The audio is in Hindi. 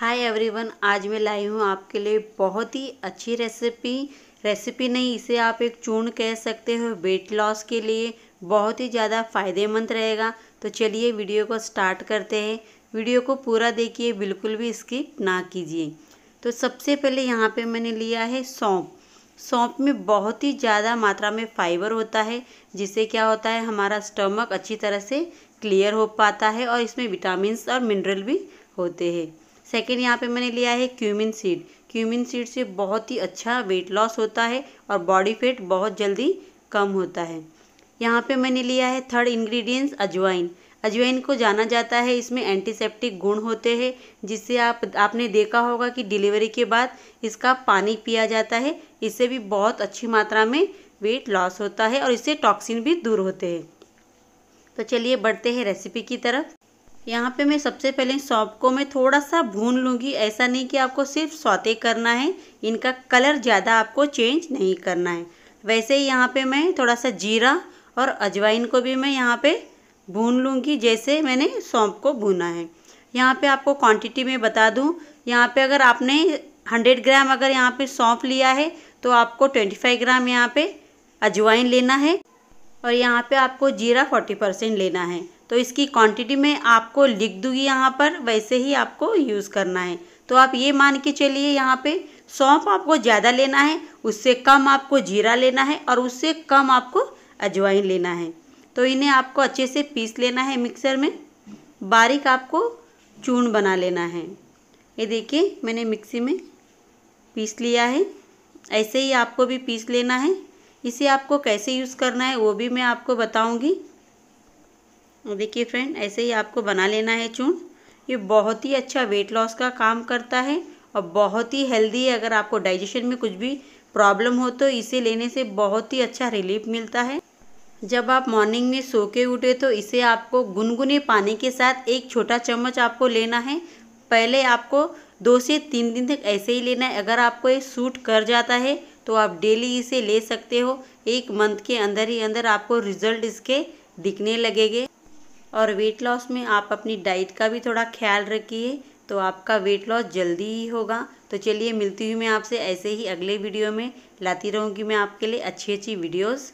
हाय एवरीवन आज मैं लाई हूँ आपके लिए बहुत ही अच्छी रेसिपी रेसिपी नहीं इसे आप एक चूर्ण कह सकते हो वेट लॉस के लिए बहुत ही ज़्यादा फ़ायदेमंद रहेगा तो चलिए वीडियो को स्टार्ट करते हैं वीडियो को पूरा देखिए बिल्कुल भी स्किप ना कीजिए तो सबसे पहले यहाँ पे मैंने लिया है सौंप सौंप में बहुत ही ज़्यादा मात्रा में फाइबर होता है जिससे क्या होता है हमारा स्टमक अच्छी तरह से क्लियर हो पाता है और इसमें विटामिन और मिनरल भी होते हैं सेकेंड यहाँ पे मैंने लिया है क्यूमिन सीड क्यूमिन सीड से बहुत ही अच्छा वेट लॉस होता है और बॉडी फेट बहुत जल्दी कम होता है यहाँ पे मैंने लिया है थर्ड इंग्रेडिएंट्स अजवाइन अजवाइन को जाना जाता है इसमें एंटीसेप्टिक गुण होते हैं जिससे आप आपने देखा होगा कि डिलीवरी के बाद इसका पानी पिया जाता है इससे भी बहुत अच्छी मात्रा में वेट लॉस होता है और इससे टॉक्सिन भी दूर होते हैं तो चलिए बढ़ते हैं रेसिपी की तरफ यहाँ पे मैं सबसे पहले सौंप को मैं थोड़ा सा भून लूँगी ऐसा नहीं कि आपको सिर्फ सौते करना है इनका कलर ज़्यादा आपको चेंज नहीं करना है वैसे ही यहाँ पे मैं थोड़ा सा जीरा और अजवाइन को भी मैं यहाँ पे भून लूँगी जैसे मैंने सौंप को भूना है यहाँ पे आपको क्वांटिटी में बता दूँ यहाँ पे अगर आपने हंड्रेड ग्राम अगर यहाँ पे सौंफ लिया है तो आपको ट्वेंटी फाइव ग्राम यहाँ पे अजवाइन लेना है और यहाँ पे आपको जीरा फोर्टी परसेंट लेना है तो इसकी क्वांटिटी मैं आपको लिख दूंगी यहाँ पर वैसे ही आपको यूज़ करना है तो आप ये मान के चलिए यहाँ पे सौंप आपको ज़्यादा लेना है उससे कम आपको जीरा लेना है और उससे कम आपको अजवाइन लेना है तो इन्हें आपको अच्छे से पीस लेना है मिक्सर में बारीक आपको चून बना लेना है ये देखिए मैंने मिक्सी में पीस लिया है ऐसे ही आपको भी पीस लेना है इसे आपको कैसे यूज़ करना है वो भी मैं आपको बताऊँगी देखिए फ्रेंड ऐसे ही आपको बना लेना है चून ये बहुत ही अच्छा वेट लॉस का काम करता है और बहुत ही हेल्दी है अगर आपको डाइजेशन में कुछ भी प्रॉब्लम हो तो इसे लेने से बहुत ही अच्छा रिलीफ मिलता है जब आप मॉर्निंग में सो के उठे तो इसे आपको गुनगुने पानी के साथ एक छोटा चम्मच आपको लेना है पहले आपको दो से तीन दिन तक ऐसे ही लेना है अगर आपको ये सूट कर जाता है तो आप डेली इसे ले सकते हो एक मंथ के अंदर ही अंदर आपको रिजल्ट इसके दिखने लगेंगे और वेट लॉस में आप अपनी डाइट का भी थोड़ा ख्याल रखिए तो आपका वेट लॉस जल्दी ही होगा तो चलिए मिलती हूँ मैं आपसे ऐसे ही अगले वीडियो में लाती रहूँगी मैं आपके लिए अच्छी अच्छी वीडियोज़